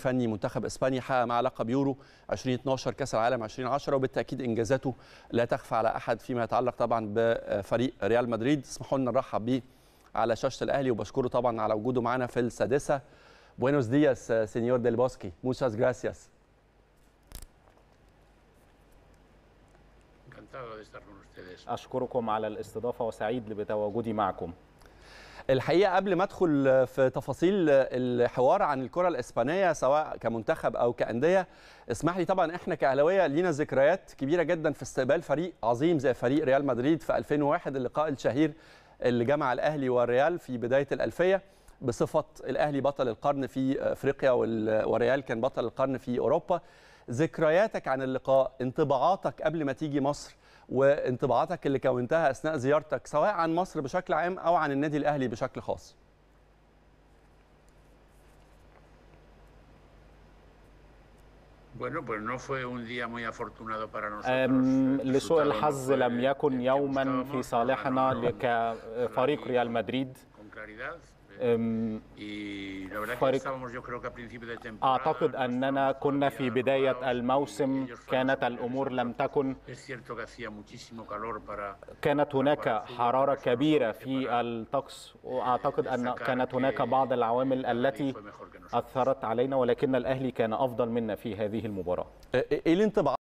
فني منتخب اسبانيا حقق مع لقب بيورو 2012 كاس العالم 2010 وبالتاكيد انجازاته لا تخفى على احد فيما يتعلق طبعا بفريق ريال مدريد اسمحوا لنا نرحب بيه على شاشه الاهلي وبشكره طبعا على وجوده معنا في السادسه بوينوس دياس سينيور ديل بوسكي موساس جراسياس اشكركم على الاستضافه وسعيد بتواجدي معكم الحقيقه قبل ما ادخل في تفاصيل الحوار عن الكره الاسبانيه سواء كمنتخب او كانديه اسمح لي طبعا احنا كاهلاويه لينا ذكريات كبيره جدا في استقبال فريق عظيم زي فريق ريال مدريد في 2001 اللقاء الشهير اللي جمع الاهلي والريال في بدايه الالفيه بصفه الاهلي بطل القرن في افريقيا والريال كان بطل القرن في اوروبا ذكرياتك عن اللقاء انطباعاتك قبل ما تيجي مصر وانطباعاتك اللي كونتها اثناء زيارتك سواء عن مصر بشكل عام او عن النادي الاهلي بشكل خاص لسوء الحظ لم يكن يوما في صالحنا كفريق ريال مدريد claridad. خارق أعتقد أننا كنا في بداية الموسم كانت الأمور لم تكن كانت هناك حرارة كبيرة في الطقس وأعتقد أن كانت هناك بعض العوامل التي أثرت علينا ولكن الأهلي كان أفضل منا في هذه المباراة